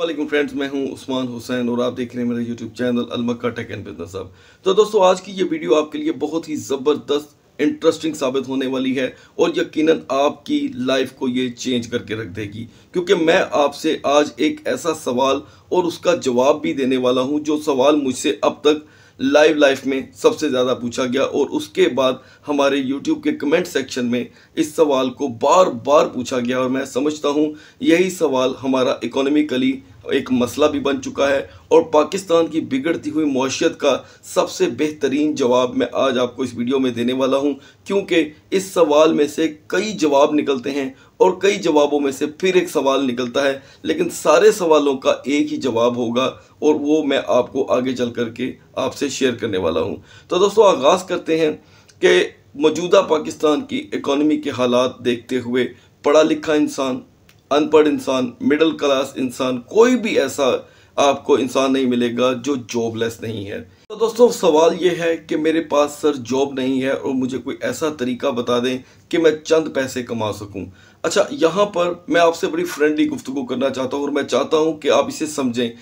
वालेकुम फ्रेंड्स मैं हूं उस्मान हुसैन और आप देख रहे हैं मेरा YouTube channel Almakka tech and business अब तो दोस्तों आज की ये वीडियो आपके लिए बहुत ही ज़बरदस्त इंटरेस्टिंग साबित होने वाली है और यकीनन आपकी लाइफ को ये चेंज करके रख देगी क्योंकि मैं आपसे आज एक ऐसा सवाल और उसका जवाब भी देने वाला हूँ जो सवाल मुझसे अब तक लाइव लाइफ में सबसे ज़्यादा पूछा गया और उसके बाद हमारे यूट्यूब के कमेंट सेक्शन में इस सवाल को बार बार पूछा गया और मैं समझता हूँ यही सवाल हमारा इकोनॉमिकली एक मसला भी बन चुका है और पाकिस्तान की बिगड़ती हुई मौशियत का सबसे बेहतरीन जवाब मैं आज आपको इस वीडियो में देने वाला हूं क्योंकि इस सवाल में से कई जवाब निकलते हैं और कई जवाबों में से फिर एक सवाल निकलता है लेकिन सारे सवालों का एक ही जवाब होगा और वो मैं आपको आगे चल करके आपसे शेयर करने वाला हूँ तो दोस्तों आगाज़ करते हैं कि मौजूदा पाकिस्तान की इकॉनमी के हालात देखते हुए पढ़ा लिखा इंसान अनपढ़ इंसान मिडिल क्लास इंसान कोई भी ऐसा आपको इंसान नहीं मिलेगा जो जॉबलेस नहीं है तो दोस्तों सवाल ये है कि मेरे पास सर जॉब नहीं है और मुझे कोई ऐसा तरीका बता दें कि मैं चंद पैसे कमा सकूं अच्छा यहाँ पर मैं आपसे बड़ी फ्रेंडली गुफ्तु करना चाहता हूँ और मैं चाहता हूँ कि आप इसे समझें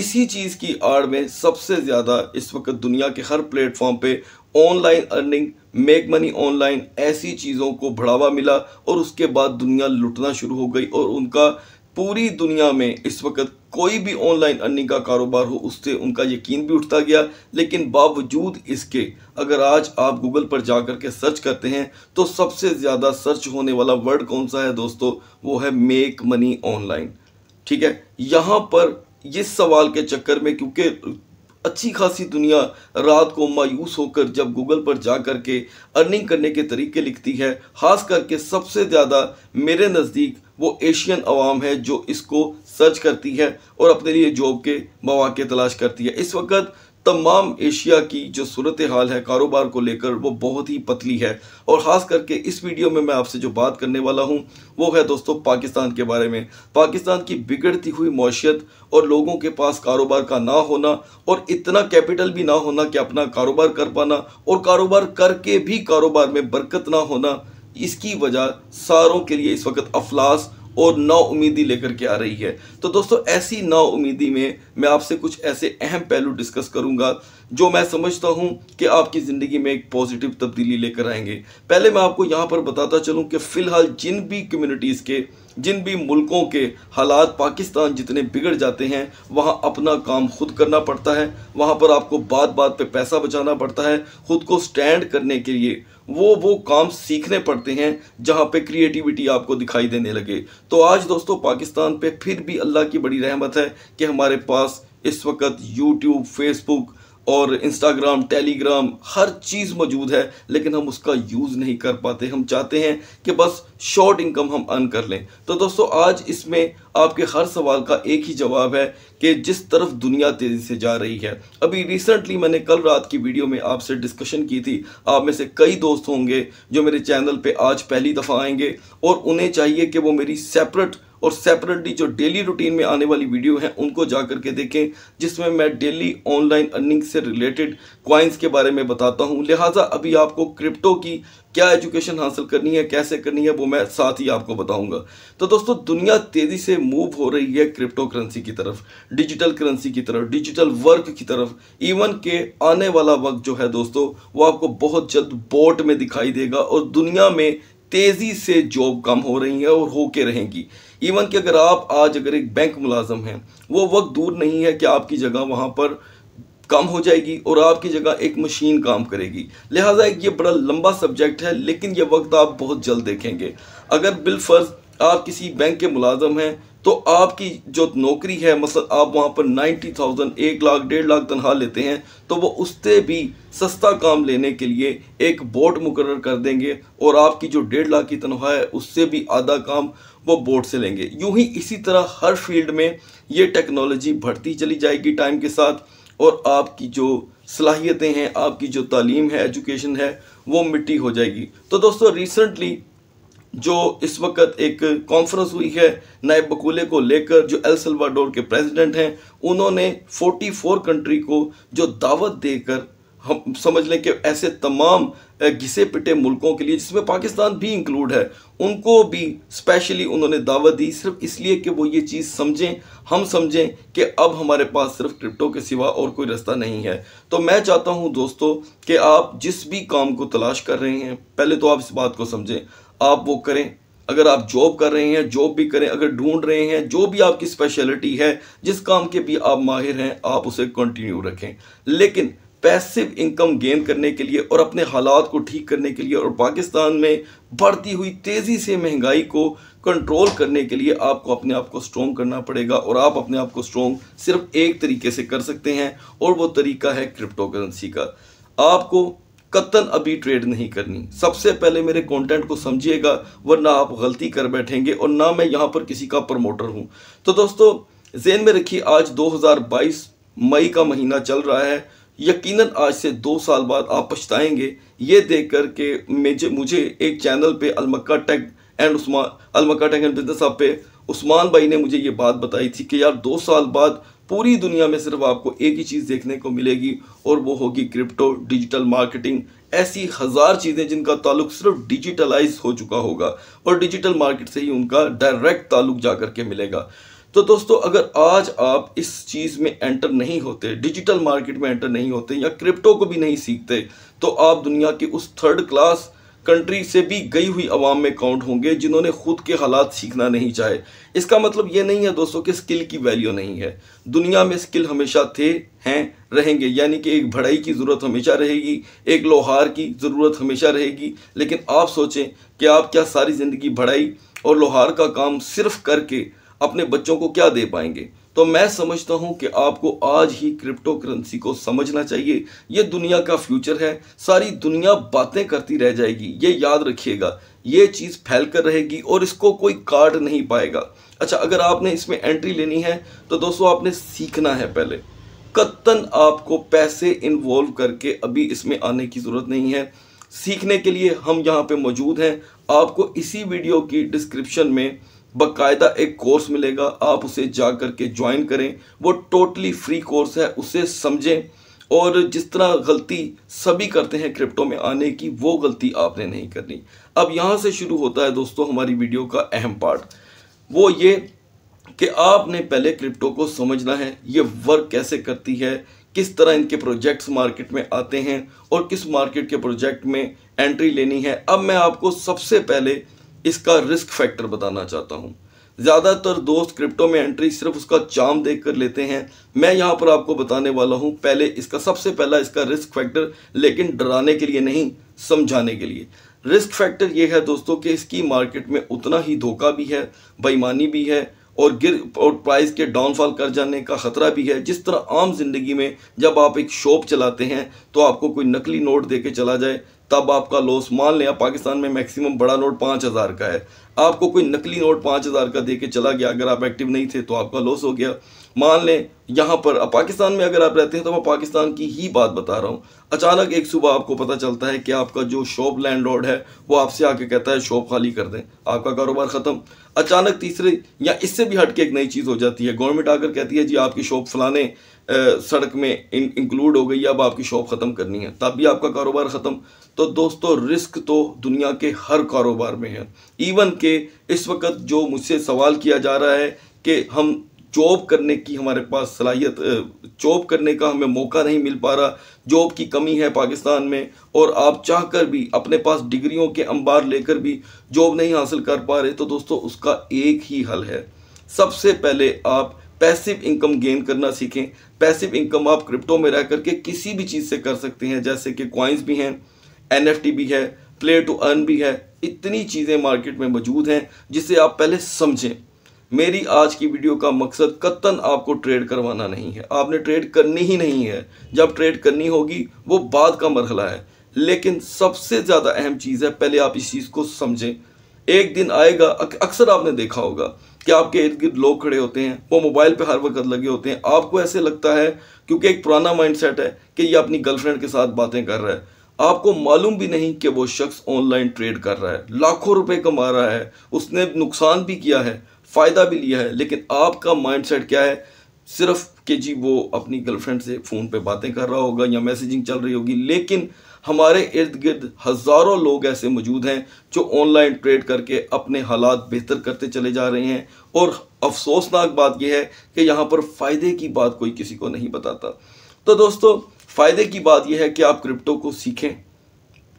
इसी चीज़ की आड़ में सबसे ज़्यादा इस वक्त दुनिया के हर प्लेटफॉर्म पे online earning make money online ऐसी चीज़ों को बढ़ावा मिला और उसके बाद दुनिया लुटना शुरू हो गई और उनका पूरी दुनिया में इस वक्त कोई भी ऑनलाइन अर्निंग का कारोबार हो उससे उनका यकीन भी उठता गया लेकिन बावजूद इसके अगर आज आप गूगल पर जाकर के सर्च करते हैं तो सबसे ज़्यादा सर्च होने वाला वर्ड कौन सा है दोस्तों वो है मेक मनी ऑनलाइन ठीक है यहाँ पर इस सवाल के चक्कर में क्योंकि अच्छी खासी दुनिया रात को मायूस होकर जब गूगल पर जा कर के अर्निंग करने के तरीके लिखती है खास करके सबसे ज़्यादा मेरे नज़दीक वो एशियन आवाम है जो इसको सर्च करती है और अपने लिए जॉब के मौाक़े तलाश करती है इस वक्त तमाम एशिया की जो सूरत हाल है कारोबार को लेकर वो बहुत ही पतली है और ख़ास करके इस वीडियो में मैं आपसे जो बात करने वाला हूँ वो है दोस्तों पाकिस्तान के बारे में पाकिस्तान की बिगड़ती हुई मौशियत और लोगों के पास कारोबार का ना होना और इतना कैपिटल भी ना होना कि अपना कारोबार कर पाना और कारोबार करके भी कारोबार में बरकत ना होना इसकी वजह सारों के लिए इस वक्त अफलास और नौ उम्मीदी लेकर के आ रही है तो दोस्तों ऐसी नौ उम्मीदी में मैं आपसे कुछ ऐसे अहम पहलू डिस्कस करूंगा जो मैं समझता हूं कि आपकी ज़िंदगी में एक पॉजिटिव तब्दीली लेकर आएंगे पहले मैं आपको यहाँ पर बताता चलूँ कि फ़िलहाल जिन भी कम्यूनिटीज़ के जिन भी मुल्कों के हालात पाकिस्तान जितने बिगड़ जाते हैं वहाँ अपना काम खुद करना पड़ता है वहाँ पर आपको बात बात पे पैसा बचाना पड़ता है खुद को स्टैंड करने के लिए वो वो काम सीखने पड़ते हैं जहाँ पे क्रिएटिविटी आपको दिखाई देने लगे तो आज दोस्तों पाकिस्तान पे फिर भी अल्लाह की बड़ी रहमत है कि हमारे पास इस वक्त यूट्यूब फेसबुक और इंस्टाग्राम टेलीग्राम हर चीज़ मौजूद है लेकिन हम उसका यूज़ नहीं कर पाते हम चाहते हैं कि बस शॉर्ट इनकम हम अर्न कर लें तो दोस्तों आज इसमें आपके हर सवाल का एक ही जवाब है कि जिस तरफ दुनिया तेज़ी से जा रही है अभी रिसेंटली मैंने कल रात की वीडियो में आपसे डिस्कशन की थी आप में से कई दोस्त होंगे जो मेरे चैनल पे आज पहली दफ़ा आएंगे और उन्हें चाहिए कि वो मेरी सेपरेट और सेपरेटली जो डेली रूटीन में आने वाली वीडियो हैं उनको जा करके देखें जिसमें मैं डेली ऑनलाइन अर्निंग से रिलेटेड क्वाइंस के बारे में बताता हूं लिहाजा अभी आपको क्रिप्टो की क्या एजुकेशन हासिल करनी है कैसे करनी है वो मैं साथ ही आपको बताऊंगा तो दोस्तों दुनिया तेज़ी से मूव हो रही है क्रिप्टो करेंसी की तरफ डिजिटल करेंसी की तरफ डिजिटल वर्क की तरफ इवन के आने वाला वक्त जो है दोस्तों वो आपको बहुत जल्द बोट में दिखाई देगा और दुनिया में तेज़ी से जॉब कम हो रही है और होके रहेंगी इवन कि अगर आप आज अगर एक बैंक मुलाजम हैं वो वक्त दूर नहीं है कि आपकी जगह वहाँ पर कम हो जाएगी और आपकी जगह एक मशीन काम करेगी लिहाजा एक ये बड़ा लंबा सब्जेक्ट है लेकिन ये वक्त आप बहुत जल्द देखेंगे अगर बिलफर्ज आप किसी बैंक के मुलाजम हैं तो आपकी जो नौकरी है मसल आप वहाँ पर नाइन्टी थाउजेंड एक लाख डेढ़ लाख तनख्वाह लेते हैं तो वो उससे भी सस्ता काम लेने के लिए एक बोट मुकर कर देंगे और आपकी जो डेढ़ लाख की तनख्वाह है उससे भी आधा काम वो बोर्ड से लेंगे यूँ ही इसी तरह हर फील्ड में ये टेक्नोलॉजी बढ़ती चली जाएगी टाइम के साथ और आपकी जो सलाहियतें हैं आपकी जो तालीम है एजुकेशन है वो मिट्टी हो जाएगी तो दोस्तों रिसेंटली जो इस वक्त एक कॉन्फ्रेंस हुई है नायब बकूले को लेकर जो एल सलवाडोर के प्रेसिडेंट हैं उन्होंने 44 कंट्री को जो दावत देकर हम समझ लें कि ऐसे तमाम घिसे पिटे मुल्कों के लिए जिसमें पाकिस्तान भी इंक्लूड है उनको भी स्पेशली उन्होंने दावत दी सिर्फ इसलिए कि वो ये चीज़ समझें हम समझें कि अब हमारे पास सिर्फ क्रिप्टो के सिवा और कोई रास्ता नहीं है तो मैं चाहता हूं दोस्तों कि आप जिस भी काम को तलाश कर रहे हैं पहले तो आप इस बात को समझें आप वो करें अगर आप जॉब कर रहे हैं जॉब भी करें अगर ढूंढ रहे हैं जो भी आपकी स्पेशलिटी है जिस काम के भी आप माहिर हैं आप उसे कंटिन्यू रखें लेकिन पैसिव इनकम गेन करने के लिए और अपने हालात को ठीक करने के लिए और पाकिस्तान में बढ़ती हुई तेज़ी से महंगाई को कंट्रोल करने के लिए आपको अपने आप को स्ट्रॉन्ग करना पड़ेगा और आप अपने आप को स्ट्रॉन्ग सिर्फ एक तरीके से कर सकते हैं और वो तरीका है क्रिप्टो करेंसी का आपको कतन अभी ट्रेड नहीं करनी सबसे पहले मेरे कंटेंट को समझिएगा वरना आप गलती कर बैठेंगे और ना मैं यहाँ पर किसी का प्रमोटर हूँ तो दोस्तों जेन में रखिए आज 2022 मई का महीना चल रहा है यकीनन आज से दो साल बाद आप पछताएंगे ये देख कर के मुझे मुझे एक चैनल पे Almakka tech and Usman Almakka tech and business आप पे उस्मान भाई ने मुझे ये बात बताई थी कि यार दो साल बाद पूरी दुनिया में सिर्फ आपको एक ही चीज़ देखने को मिलेगी और वो होगी क्रिप्टो डिजिटल मार्केटिंग ऐसी हज़ार चीज़ें जिनका ताल्लुक सिर्फ डिजिटलाइज हो चुका होगा और डिजिटल मार्केट से ही उनका डायरेक्ट ताल्लुक जा कर के मिलेगा तो दोस्तों अगर आज आप इस चीज़ में एंटर नहीं होते डिजिटल मार्केट में एंटर नहीं होते या क्रिप्टो को भी नहीं सीखते तो आप दुनिया के उस थर्ड क्लास कंट्री से भी गई हुई आवाम में काउंट होंगे जिन्होंने खुद के हालात सीखना नहीं चाहे इसका मतलब ये नहीं है दोस्तों कि स्किल की वैल्यू नहीं है दुनिया में स्किल हमेशा थे हैं रहेंगे यानी कि एक भड़ाई की ज़रूरत हमेशा रहेगी एक लोहार की ज़रूरत हमेशा रहेगी लेकिन आप सोचें कि आप क्या सारी ज़िंदगी भड़ाई और लोहार का काम सिर्फ करके अपने बच्चों को क्या दे पाएंगे तो मैं समझता हूं कि आपको आज ही क्रिप्टो करेंसी को समझना चाहिए ये दुनिया का फ्यूचर है सारी दुनिया बातें करती रह जाएगी ये याद रखिएगा ये चीज़ फैल कर रहेगी और इसको कोई काट नहीं पाएगा अच्छा अगर आपने इसमें एंट्री लेनी है तो दोस्तों आपने सीखना है पहले कत्तन आपको पैसे इन्वॉल्व करके अभी इसमें आने की ज़रूरत नहीं है सीखने के लिए हम यहाँ पे मौजूद हैं आपको इसी वीडियो की डिस्क्रिप्शन में बकायदा एक कोर्स मिलेगा आप उसे जा कर के ज्वाइन करें वो टोटली फ्री कोर्स है उसे समझें और जिस तरह गलती सभी करते हैं क्रिप्टो में आने की वो गलती आपने नहीं करनी अब यहाँ से शुरू होता है दोस्तों हमारी वीडियो का अहम पार्ट वो ये कि आपने पहले क्रिप्टो को समझना है ये वर्क कैसे करती है किस तरह इनके प्रोजेक्ट्स मार्केट में आते हैं और किस मार्केट के प्रोजेक्ट में एंट्री लेनी है अब मैं आपको सबसे पहले इसका रिस्क फैक्टर बताना चाहता हूँ ज़्यादातर दोस्त क्रिप्टो में एंट्री सिर्फ उसका चाम देख कर लेते हैं मैं यहाँ पर आपको बताने वाला हूँ पहले इसका सबसे पहला इसका रिस्क फैक्टर लेकिन डराने के लिए नहीं समझाने के लिए रिस्क फैक्टर ये है दोस्तों कि इसकी मार्केट में उतना ही धोखा भी है बेईमानी भी है और गिर और प्राइस के डाउनफॉल कर जाने का ख़तरा भी है जिस तरह आम जिंदगी में जब आप एक शॉप चलाते हैं तो आपको कोई नकली नोट दे के चला जाए तब आपका लॉस मान लें पाकिस्तान में मैक्सिमम बड़ा नोट पाँच हज़ार का है आपको कोई नकली नोट पाँच हज़ार का दे के चला गया अगर आप एक्टिव नहीं थे तो आपका लॉस हो गया मान लें यहाँ पर पाकिस्तान में अगर आप रहते हैं तो मैं पाकिस्तान की ही बात बता रहा हूँ अचानक एक सुबह आपको पता चलता है कि आपका जो शॉप लैंडलॉर्ड है वो आपसे आके कहता है शॉप खाली कर दें आपका कारोबार ख़त्म अचानक तीसरे या इससे भी हट के एक नई चीज़ हो जाती है गवर्नमेंट आकर कहती है जी आपकी शॉप फलाने सड़क में इन इंक्लूड हो गई अब आपकी शॉप ख़त्म करनी है तब भी आपका कारोबार ख़त्म तो दोस्तों रिस्क तो दुनिया के हर कारोबार में है इवन के इस वक्त जो मुझसे सवाल किया जा रहा है कि हम जॉब करने की हमारे पास सलाहियत जॉब करने का हमें मौका नहीं मिल पा रहा जॉब की कमी है पाकिस्तान में और आप चाह कर भी अपने पास डिग्रियों के अंबार लेकर भी जॉब नहीं हासिल कर पा रहे तो दोस्तों उसका एक ही हल है सबसे पहले आप पैसिव इनकम गेन करना सीखें पैसिव इनकम आप क्रिप्टो में रह करके किसी भी चीज़ से कर सकते हैं जैसे कि कॉइन्स भी हैं एन भी है प्ले टू अर्न भी है इतनी चीज़ें मार्केट में मौजूद हैं जिसे आप पहले समझें मेरी आज की वीडियो का मकसद कतन आपको ट्रेड करवाना नहीं है आपने ट्रेड करनी ही नहीं है जब ट्रेड करनी होगी वो बाद का मरहला है लेकिन सबसे ज़्यादा अहम चीज़ है पहले आप इस चीज़ को समझें एक दिन आएगा अक्सर आपने देखा होगा कि आपके इर्द गिर्द लोग खड़े होते हैं वो मोबाइल पे हर वक्त लगे होते हैं आपको ऐसे लगता है क्योंकि एक पुराना माइंडसेट है कि ये अपनी गर्लफ्रेंड के साथ बातें कर रहा है आपको मालूम भी नहीं कि वो शख्स ऑनलाइन ट्रेड कर रहा है लाखों रुपए कमा रहा है उसने नुकसान भी किया है फ़ायदा भी लिया है लेकिन आपका माइंड क्या है सिर्फ कि जी वो अपनी गर्लफ्रेंड से फ़ोन पर बातें कर रहा होगा या मैसेजिंग चल रही होगी लेकिन हमारे इर्द गिर्द हज़ारों लोग ऐसे मौजूद हैं जो ऑनलाइन ट्रेड करके अपने हालात बेहतर करते चले जा रहे हैं और अफसोसनाक बात यह है कि यहाँ पर फ़ायदे की बात कोई किसी को नहीं बताता तो दोस्तों फ़ायदे की बात यह है कि आप क्रिप्टो को सीखें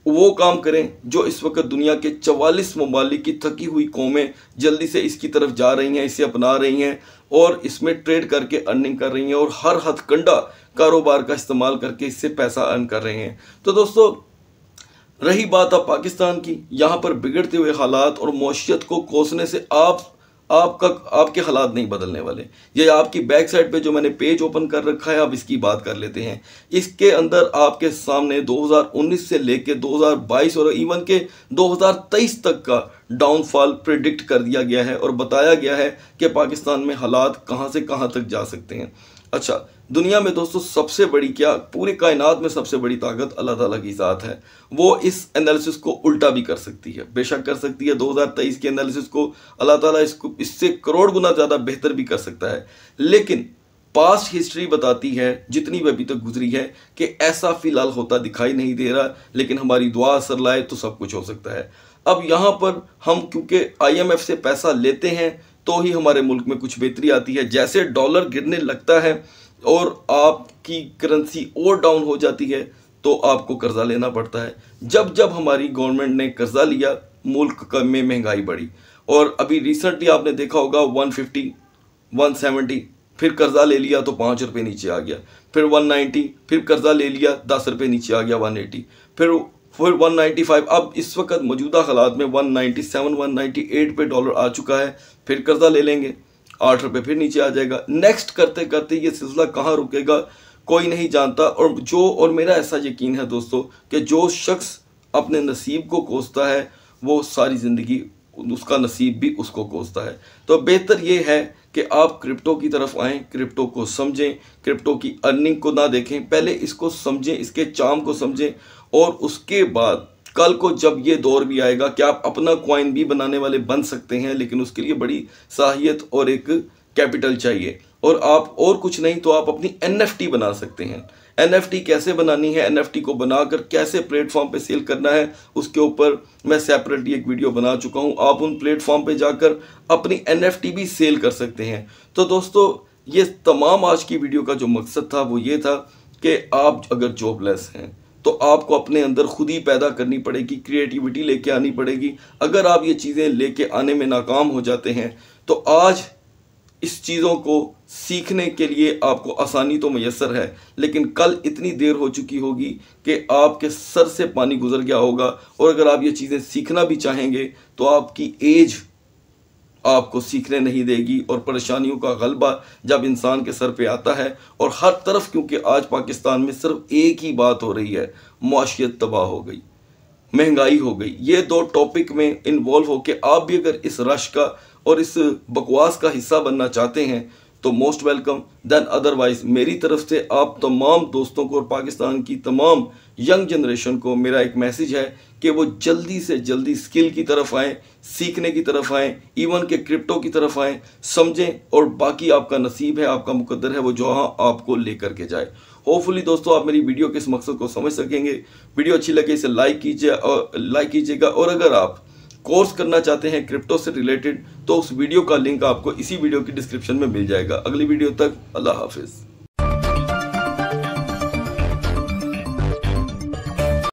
वो काम करें जो इस वक्त दुनिया के चवालीस ममालिक की थकी हुई कौमें जल्दी से इसकी तरफ जा रही हैं इसे अपना रही हैं और इसमें ट्रेड करके अर्निंग कर रही हैं और हर हथकंडा कारोबार का इस्तेमाल करके इससे पैसा अर्न कर रहे हैं तो दोस्तों रही बात अब पाकिस्तान की यहाँ पर बिगड़ते हुए हालात और मौशियत को कोसने से आप आपका आपके हालात नहीं बदलने वाले ये आपकी बैक साइड पे जो मैंने पेज ओपन कर रखा है आप इसकी बात कर लेते हैं इसके अंदर आपके सामने 2019 से लेके 2022 और इवन के 2023 तक का डाउनफॉल प्रिडिक्ट कर दिया गया है और बताया गया है कि पाकिस्तान में हालात कहाँ से कहाँ तक जा सकते हैं अच्छा दुनिया में दोस्तों सबसे बड़ी क्या पूरे कायनात में सबसे बड़ी ताकत अल्लाह ताला की ज़ात है वो इस एनालिसिस को उल्टा भी कर सकती है बेशक कर सकती है 2023 के एनालिसिस को अल्लाह ताला इसको इससे करोड़ गुना ज़्यादा बेहतर भी कर सकता है लेकिन पास्ट हिस्ट्री बताती है जितनी भी अभी तक गुजरी है कि ऐसा फिलहाल होता दिखाई नहीं दे रहा लेकिन हमारी दुआ असर लाए तो सब कुछ हो सकता है अब यहाँ पर हम क्योंकि आई से पैसा लेते हैं तो ही हमारे मुल्क में कुछ बेहतरी आती है जैसे डॉलर गिरने लगता है और आपकी करेंसी और डाउन हो जाती है तो आपको कर्जा लेना पड़ता है जब जब हमारी गवर्नमेंट ने कर्जा लिया मुल्क का में महंगाई बढ़ी और अभी रिसेंटली आपने देखा होगा 150, 170 फिर कर्जा ले लिया तो पाँच रुपये नीचे आ गया फिर 190 फिर कर्जा ले लिया दस रुपये नीचे आ गया 180 फिर फिर 195 अब इस वक्त मौजूदा हालात में 197, 198 पे डॉलर आ चुका है फिर कर्जा ले लेंगे आठ रुपये फिर नीचे आ जाएगा नेक्स्ट करते करते ये सिलसिला कहाँ रुकेगा कोई नहीं जानता और जो और मेरा ऐसा यकीन है दोस्तों कि जो शख्स अपने नसीब को कोसता है वो सारी ज़िंदगी उसका नसीब भी उसको कोसता है तो बेहतर ये है कि आप क्रिप्टो की तरफ आएँ क्रिप्टो को समझें क्रिप्टो की अर्निंग को ना देखें पहले इसको समझें इसके चाम को समझें और उसके बाद कल को जब ये दौर भी आएगा कि आप अपना क्वाइन भी बनाने वाले बन सकते हैं लेकिन उसके लिए बड़ी सहायत और एक कैपिटल चाहिए और आप और कुछ नहीं तो आप अपनी एन बना सकते हैं एन कैसे बनानी है एन को बनाकर कैसे प्लेटफॉर्म पे सेल करना है उसके ऊपर मैं सेपरेटली एक वीडियो बना चुका हूँ आप उन प्लेटफॉर्म पे जाकर अपनी एन भी सेल कर सकते हैं तो दोस्तों ये तमाम आज की वीडियो का जो मकसद था वो ये था कि आप अगर जॉबलेस हैं तो आपको अपने अंदर खुद ही पैदा करनी पड़ेगी क्रिएटिविटी लेके आनी पड़ेगी अगर आप ये चीज़ें लेके आने में नाकाम हो जाते हैं तो आज इस चीज़ों को सीखने के लिए आपको आसानी तो मैसर है लेकिन कल इतनी देर हो चुकी होगी कि आपके सर से पानी गुजर गया होगा और अगर आप ये चीज़ें सीखना भी चाहेंगे तो आपकी एज आपको सीखने नहीं देगी और परेशानियों का गलबा जब इंसान के सर पे आता है और हर तरफ क्योंकि आज पाकिस्तान में सिर्फ एक ही बात हो रही है मुआशियत तबाह हो गई महंगाई हो गई ये दो टॉपिक में इन्वॉल्व होकर आप भी अगर इस रश का और इस बकवास का हिस्सा बनना चाहते हैं तो मोस्ट वेलकम देन अदरवाइज मेरी तरफ से आप तमाम दोस्तों को और पाकिस्तान की तमाम यंग जनरेशन को मेरा एक मैसेज है कि वो जल्दी से जल्दी स्किल की तरफ आए सीखने की तरफ आए इवन के क्रिप्टो की तरफ आए समझें और बाकी आपका नसीब है आपका मुकद्दर है वो जो हाँ आपको लेकर के जाए होपफुली दोस्तों आप मेरी वीडियो के इस मकसद को समझ सकेंगे वीडियो अच्छी लगे इसे लाइक कीजिए और लाइक कीजिएगा और अगर आप कोर्स करना चाहते हैं क्रिप्टो से रिलेटेड तो उस वीडियो का लिंक आपको इसी वीडियो की डिस्क्रिप्शन में मिल जाएगा अगली वीडियो तक अल्लाह हाफिज़